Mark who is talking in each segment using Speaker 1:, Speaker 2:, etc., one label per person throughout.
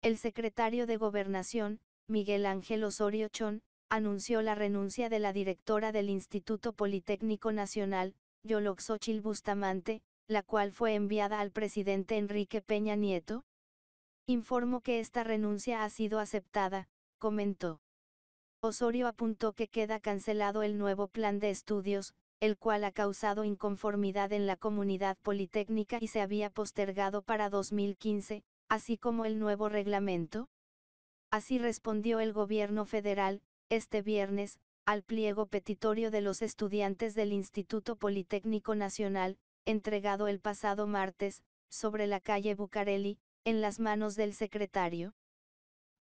Speaker 1: El secretario de Gobernación, Miguel Ángel Osorio Chón, anunció la renuncia de la directora del Instituto Politécnico Nacional, Yoloxochil Bustamante, la cual fue enviada al presidente Enrique Peña Nieto. Informó que esta renuncia ha sido aceptada, comentó. Osorio apuntó que queda cancelado el nuevo plan de estudios, el cual ha causado inconformidad en la comunidad politécnica y se había postergado para 2015, así como el nuevo reglamento? Así respondió el gobierno federal, este viernes, al pliego petitorio de los estudiantes del Instituto Politécnico Nacional, entregado el pasado martes, sobre la calle Bucareli, en las manos del secretario.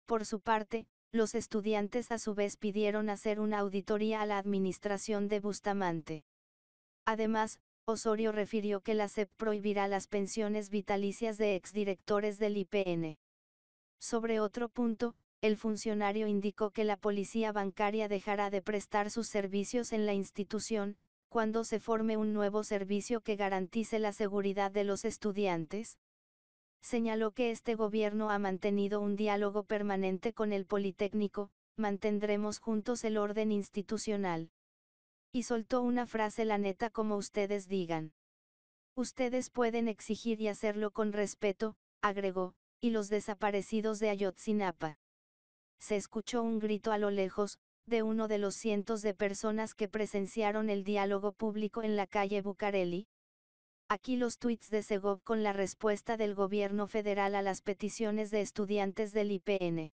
Speaker 1: Por su parte, los estudiantes a su vez pidieron hacer una auditoría a la administración de Bustamante. Además, Osorio refirió que la SEP prohibirá las pensiones vitalicias de exdirectores del IPN. Sobre otro punto, el funcionario indicó que la policía bancaria dejará de prestar sus servicios en la institución, cuando se forme un nuevo servicio que garantice la seguridad de los estudiantes. Señaló que este gobierno ha mantenido un diálogo permanente con el Politécnico, mantendremos juntos el orden institucional. Y soltó una frase la neta como ustedes digan. Ustedes pueden exigir y hacerlo con respeto, agregó, y los desaparecidos de Ayotzinapa. Se escuchó un grito a lo lejos, de uno de los cientos de personas que presenciaron el diálogo público en la calle Bucareli. Aquí los tuits de Segov con la respuesta del gobierno federal a las peticiones de estudiantes del IPN.